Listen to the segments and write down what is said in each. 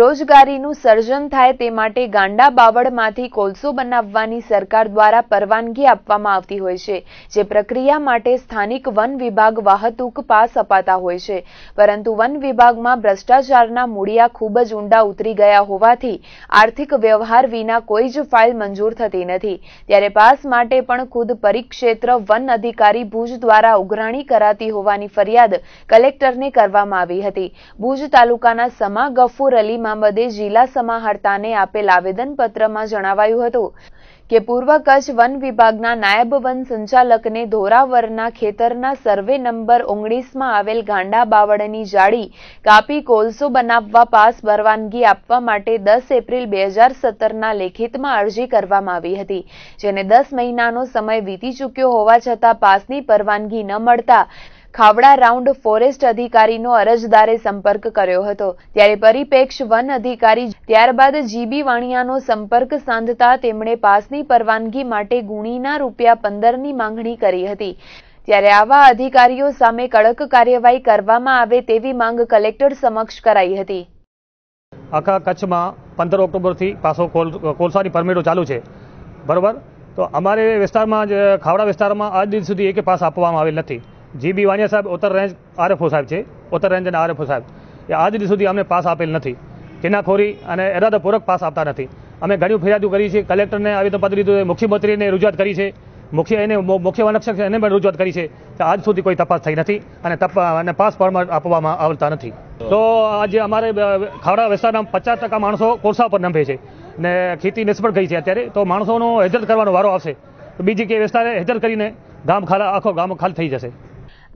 રોજગારીનું સર્જન થાય તે માટે ગાંડા બાવળમાંથી કોલસો બનાવવાની સરકાર દ્વારા પરવાનગી આપવામાં આવતી હોય છે જે પ્રક્રિયા માટે સ્થાનિક વન વિભાગ વાહતુક પાસ અપાતા હોય છે પરંતુ વન વિભાગમાં ભ્રષ્ટાચારના મૂળિયા ખૂબ જ ઊંડા ઉતરી ગયા હોવાથી આર્થિક વ્યવહાર વિના કોઈ જ ફાઇલ મંજૂર થતી નથી ત્યારે પાસ માટે પણ ખુદ પરિક્ષેત્ર વન અધિકારી ભુજ દ્વારા ઉઘરાણી કરાતી હોવાની ફરિયાદ કલેક્ટરને કરવામાં આવી હતી ભુજ તાલુકાના સમા ગફૂર અલી અલી જિલ્લા સમાહર્તાને આપેલ આવેદનપત્રમાં જણાવાયું હતું કે પૂર્વ કચ્છ વન વિભાગના નાયબ વન સંચાલકને ધોરાવરના ખેતરના સર્વે નંબર ઓગણીસમાં આવેલ ગાંડા બાવળની જાળી કાપી કોલસો બનાવવા પાસ પરવાનગી આપવા માટે દસ એપ્રિલ બે હજાર સત્તરના લેખિતમાં અરજી કરવામાં આવી હતી જેને દસ મહિનાનો સમય વીતી ચૂક્યો હોવા છતાં પાસની પરવાનગી ન મળતા ખાવડા રાઉન્ડ ફોરેસ્ટ અધિકારીનો અરજદારે સંપર્ક કર્યો હતો ત્યારે પરિપેક્ષ વન અધિકારી ત્યારબાદ જીબી વાણિયાનો સંપર્ક સાંધતા તેમણે પાસની પરવાનગી માટે ગુણીના રૂપિયા પંદરની માંગણી કરી હતી ત્યારે આવા અધિકારીઓ સામે કડક કાર્યવાહી કરવામાં આવે તેવી માંગ કલેક્ટર સમક્ષ કરાઈ હતી આખા કચ્છમાં પંદર ઓક્ટોબરથી પાછો કોલસાની પરમિટો ચાલુ છે બરોબર તો અમારે વિસ્તારમાં જ ખાવડા વિસ્તારમાં આજ દિન સુધી એક પાસ આપવામાં આવેલ નથી જી બી વાણિયા સાહેબ ઉત્તર રેન્જ આરએફઓ સાહેબ છે ઉત્તર રેન્જ અને આરએફઓ સાહેબ એ આજ દી સુધી અમને પાસ આપેલ નથી કિનાખોરી અને એરાદાપૂર્વક પાસ આપતા નથી અમે ઘણી ફરિયાદો કરી છે કલેક્ટરને આવી રીતે પત્ર દીધું મુખ્યમંત્રીને રજૂઆત કરી છે મુખ્ય એને મુખ્ય વનક્ષક છે એને પણ રજૂઆત કરી છે કે આજ સુધી કોઈ તપાસ થઈ નથી અને અને પાસ ફોર્મ આપવામાં આવતા નથી તો આજે અમારે ખાવડા વિસ્તારના પચાસ ટકા માણસો કોરસા પર નંભે છે ને ખેતી નિષ્ફળ ગઈ છે અત્યારે તો માણસોનો હેજર કરવાનો વારો આવશે તો બીજી કે વિસ્તારે હેજર કરીને ગામ ખાલા આખો ગામ ખાલી થઈ જશે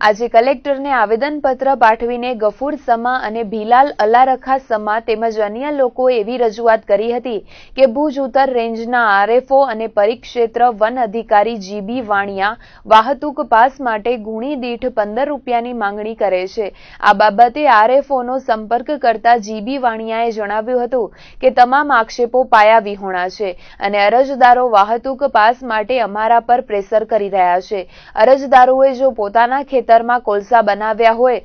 આજે કલેક્ટરને આવેદનપત્ર પાઠવીને ગફુર સમા અને ભીલાલ અલારખા સમા તેમજ અન્ય લોકોએ એવી રજૂઆત કરી હતી કે ભુજ ઉત્તર રેન્જના આરએફઓ અને પરિક્ષેત્ર વન અધિકારી જીબી વાણિયા વાહતુક પાસ માટે ગુણી દીઠ પંદર રૂપિયાની માંગણી કરે છે આ બાબતે આરએફઓનો સંપર્ક કરતા જીબી વાણિયાએ જણાવ્યું હતું કે તમામ આક્ષેપો પાયા વિહોણા છે અને અરજદારો વાહતુક પાસ માટે અમારા પર પ્રેશર કરી રહ્યા છે અરજદારોએ જો પોતાના ખેતર ખેતરમાં કોલસા બનાવ્યા હોય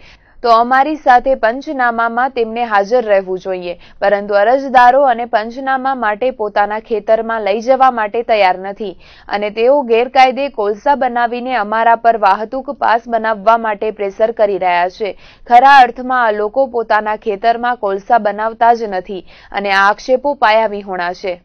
તો અમારી સાથે પંચનામામાં તેમને હાજર રહેવું જોઈએ પરંતુ અરજદારો અને પંચનામા માટે પોતાના ખેતરમાં લઈ જવા માટે તૈયાર નથી અને તેઓ ગેરકાયદે કોલસા બનાવીને અમારા પર વાહતુક પાસ બનાવવા માટે પ્રેશર કરી રહ્યા છે ખરા અર્થમાં આ લોકો પોતાના ખેતરમાં કોલસા બનાવતા જ નથી અને આ આક્ષેપો પાયાવિહોણા છે